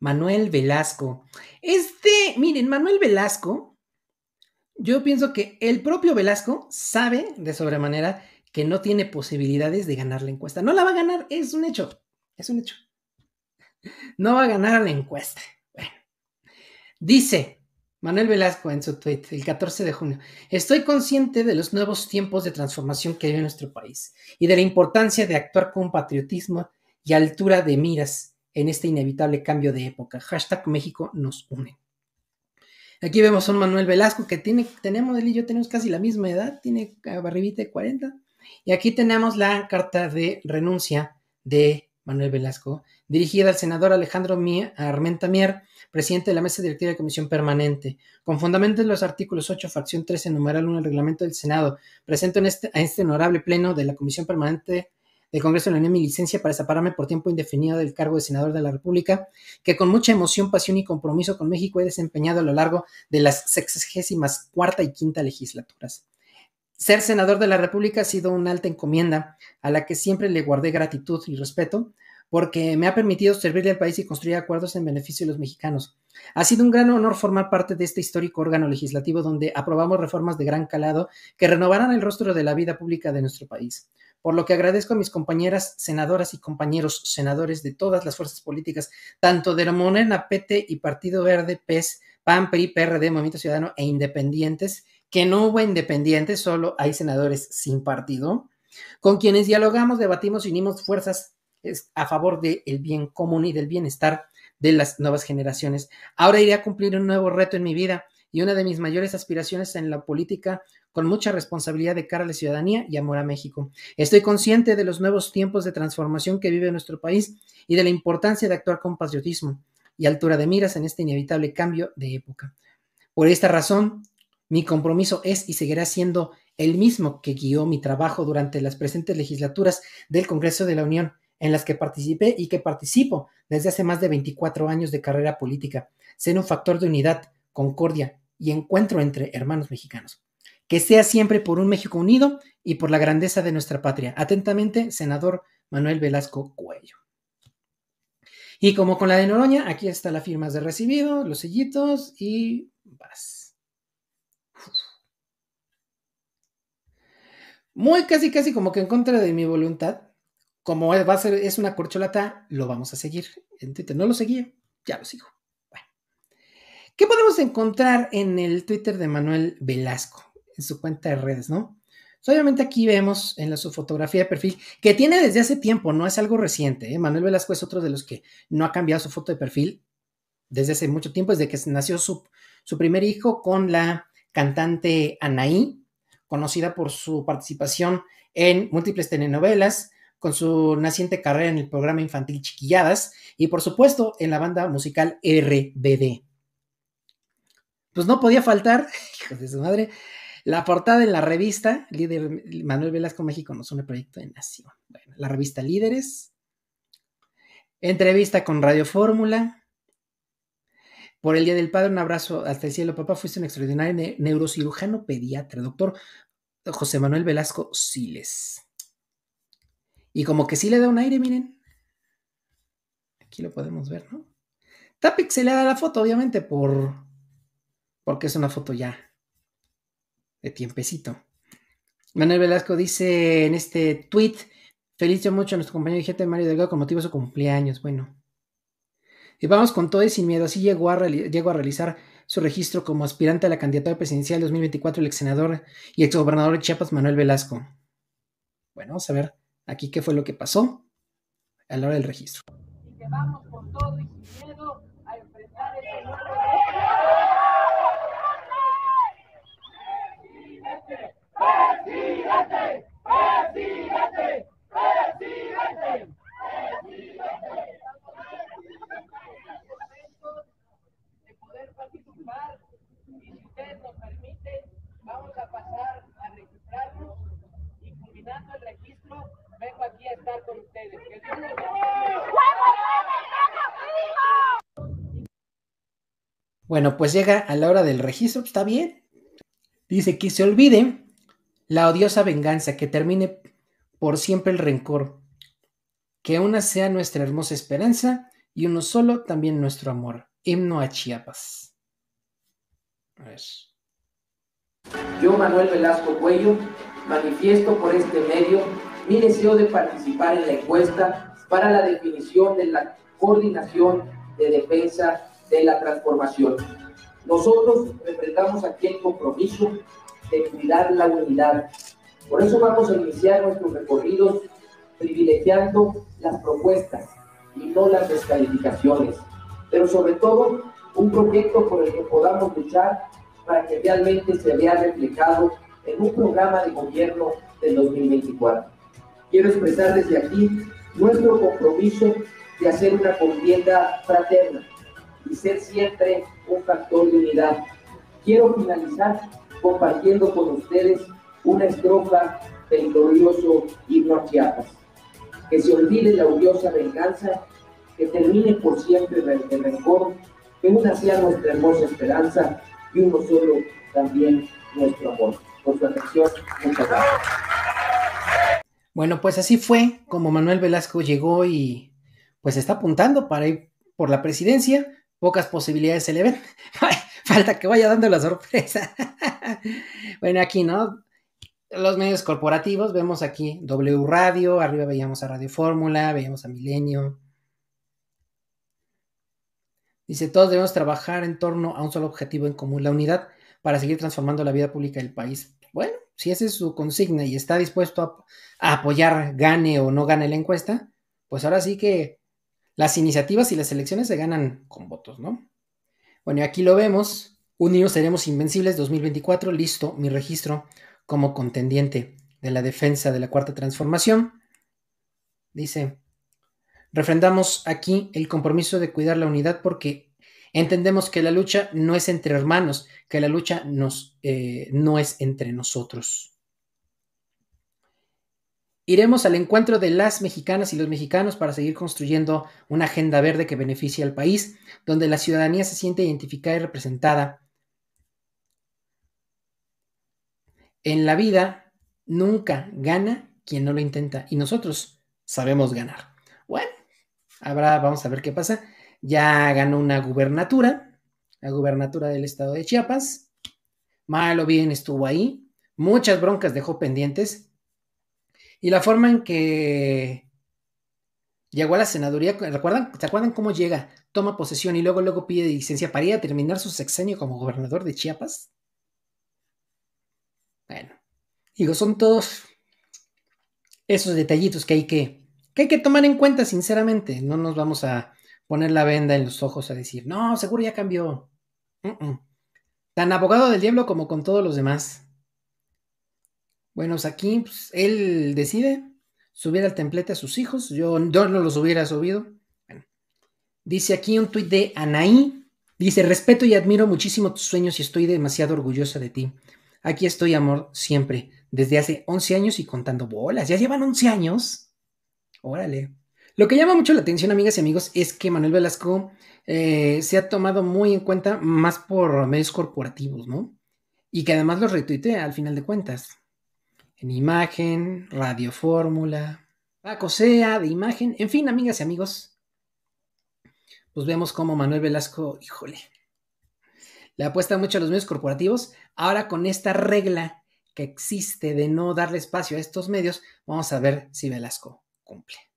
Manuel Velasco. Este, miren, Manuel Velasco, yo pienso que el propio Velasco sabe de sobremanera que no tiene posibilidades de ganar la encuesta. No la va a ganar, es un hecho, es un hecho. No va a ganar la encuesta. dice Manuel Velasco en su tweet el 14 de junio, estoy consciente de los nuevos tiempos de transformación que hay en nuestro país y de la importancia de actuar con patriotismo y altura de miras en este inevitable cambio de época. Hashtag México nos une. Aquí vemos a Manuel Velasco que tiene, tenemos, él y yo tenemos casi la misma edad, tiene barribita de 40. Y aquí tenemos la carta de renuncia de Manuel Velasco, dirigida al senador Alejandro Armenta Mier, presidente de la mesa directiva de comisión permanente, con fundamento en los artículos 8, facción 13, numeral 1 del reglamento del Senado, presento en este, a este honorable pleno de la comisión permanente el Congreso le mi licencia para separarme por tiempo indefinido del cargo de senador de la República, que con mucha emoción, pasión y compromiso con México he desempeñado a lo largo de las 64 cuarta y quinta legislaturas. Ser senador de la República ha sido una alta encomienda a la que siempre le guardé gratitud y respeto, porque me ha permitido servirle al país y construir acuerdos en beneficio de los mexicanos. Ha sido un gran honor formar parte de este histórico órgano legislativo donde aprobamos reformas de gran calado que renovarán el rostro de la vida pública de nuestro país por lo que agradezco a mis compañeras senadoras y compañeros senadores de todas las fuerzas políticas, tanto de la moneda PT y Partido Verde, PES, PAN, PRI, PRD, Movimiento Ciudadano e Independientes, que no hubo independientes, solo hay senadores sin partido, con quienes dialogamos, debatimos y unimos fuerzas a favor del bien común y del bienestar de las nuevas generaciones. Ahora iré a cumplir un nuevo reto en mi vida, y una de mis mayores aspiraciones en la política con mucha responsabilidad de cara a la ciudadanía y amor a México. Estoy consciente de los nuevos tiempos de transformación que vive nuestro país y de la importancia de actuar con patriotismo y altura de miras en este inevitable cambio de época. Por esta razón, mi compromiso es y seguirá siendo el mismo que guió mi trabajo durante las presentes legislaturas del Congreso de la Unión, en las que participé y que participo desde hace más de 24 años de carrera política, ser un factor de unidad, concordia, y encuentro entre hermanos mexicanos. Que sea siempre por un México unido y por la grandeza de nuestra patria. Atentamente, senador Manuel Velasco Cuello. Y como con la de Noroña, aquí está las firmas de recibido, los sellitos y vas. Muy casi, casi como que en contra de mi voluntad, como va a ser, es una corcholata, lo vamos a seguir No lo seguí ya lo sigo. ¿Qué podemos encontrar en el Twitter de Manuel Velasco, en su cuenta de redes, no? Obviamente aquí vemos en la, su fotografía de perfil, que tiene desde hace tiempo, no es algo reciente. ¿eh? Manuel Velasco es otro de los que no ha cambiado su foto de perfil desde hace mucho tiempo, desde que nació su primer hijo con la cantante Anaí, conocida por su participación en múltiples telenovelas, con su naciente carrera en el programa infantil Chiquilladas y por supuesto en la banda musical RBD pues no podía faltar, hijos de su madre, la portada en la revista Líder Manuel Velasco México nos une proyecto de nación. Bueno, la revista Líderes, entrevista con Radio Fórmula. Por el Día del Padre, un abrazo hasta el cielo, papá. Fuiste un extraordinario neurocirujano pediatra, doctor José Manuel Velasco Siles. Y como que sí le da un aire, miren. Aquí lo podemos ver, ¿no? Está pixelada la foto, obviamente, por, porque es una foto ya de tiempecito. Manuel Velasco dice en este tweet, feliz mucho a nuestro compañero de Mario Delgado con motivo de su cumpleaños. Bueno, y vamos con todo y sin miedo. Así llegó a, a realizar su registro como aspirante a la candidatura presidencial 2024 el ex senador y ex gobernador de Chiapas Manuel Velasco. Bueno, vamos a ver aquí qué fue lo que pasó a la hora del registro. Y que vamos con todo y sin miedo Bueno, pues llega a la hora del registro, pues, está bien. Dice que se olvide la odiosa venganza, que termine por siempre el rencor, que una sea nuestra hermosa esperanza y uno solo también nuestro amor. Himno a Chiapas. A ver. Yo, Manuel Velasco Cuello, manifiesto por este medio mi deseo de participar en la encuesta para la definición de la coordinación de defensa de la transformación. Nosotros representamos aquí el compromiso de cuidar la unidad. Por eso vamos a iniciar nuestros recorridos privilegiando las propuestas y no las descalificaciones, pero sobre todo un proyecto por el que podamos luchar para que realmente se vea reflejado en un programa de gobierno del 2024. Quiero expresar desde aquí nuestro compromiso de hacer una contienda fraterna, y ser siempre un factor de unidad. Quiero finalizar compartiendo con ustedes una estrofa del glorioso himno a Chiapas. Que se olvide la odiosa venganza, que termine por siempre el rencor, que una sea nuestra hermosa esperanza y uno solo también nuestro amor. Por su atención, muchas gracias. Bueno, pues así fue como Manuel Velasco llegó y pues está apuntando para ir por la presidencia pocas posibilidades se le ven. Falta que vaya dando la sorpresa. bueno, aquí, ¿no? Los medios corporativos, vemos aquí W Radio, arriba veíamos a Radio Fórmula, veíamos a Milenio. Dice, todos debemos trabajar en torno a un solo objetivo en común, la unidad, para seguir transformando la vida pública del país. Bueno, si esa es su consigna y está dispuesto a, a apoyar, gane o no gane la encuesta, pues ahora sí que las iniciativas y las elecciones se ganan con votos, ¿no? Bueno, aquí lo vemos. Unidos seremos invencibles 2024, listo, mi registro como contendiente de la defensa de la cuarta transformación. Dice, refrendamos aquí el compromiso de cuidar la unidad porque entendemos que la lucha no es entre hermanos, que la lucha eh, no es entre nosotros. Iremos al encuentro de las mexicanas y los mexicanos para seguir construyendo una agenda verde que beneficie al país, donde la ciudadanía se siente identificada y representada. En la vida nunca gana quien no lo intenta y nosotros sabemos ganar. Bueno, ahora vamos a ver qué pasa. Ya ganó una gubernatura, la gubernatura del estado de Chiapas. Malo bien estuvo ahí. Muchas broncas dejó pendientes, y la forma en que llegó a la senaduría, ¿recuerdan, ¿se acuerdan cómo llega? Toma posesión y luego, luego pide licencia para ir a terminar su sexenio como gobernador de Chiapas. Bueno, digo, son todos esos detallitos que hay que, que hay que tomar en cuenta, sinceramente. No nos vamos a poner la venda en los ojos a decir, no, seguro ya cambió. Tan abogado del diablo como con todos los demás. Bueno, pues aquí pues, él decide subir al templete a sus hijos. Yo, no los hubiera subido. Dice aquí un tuit de Anaí. Dice, respeto y admiro muchísimo tus sueños y estoy demasiado orgullosa de ti. Aquí estoy, amor, siempre, desde hace 11 años y contando bolas. ¿Ya llevan 11 años? Órale. Lo que llama mucho la atención, amigas y amigos, es que Manuel Velasco eh, se ha tomado muy en cuenta más por medios corporativos, ¿no? Y que además los retuite al final de cuentas en imagen, Radio Fórmula, Paco Sea, de imagen, en fin, amigas y amigos, pues vemos cómo Manuel Velasco, híjole, le apuesta mucho a los medios corporativos. Ahora con esta regla que existe de no darle espacio a estos medios, vamos a ver si Velasco cumple.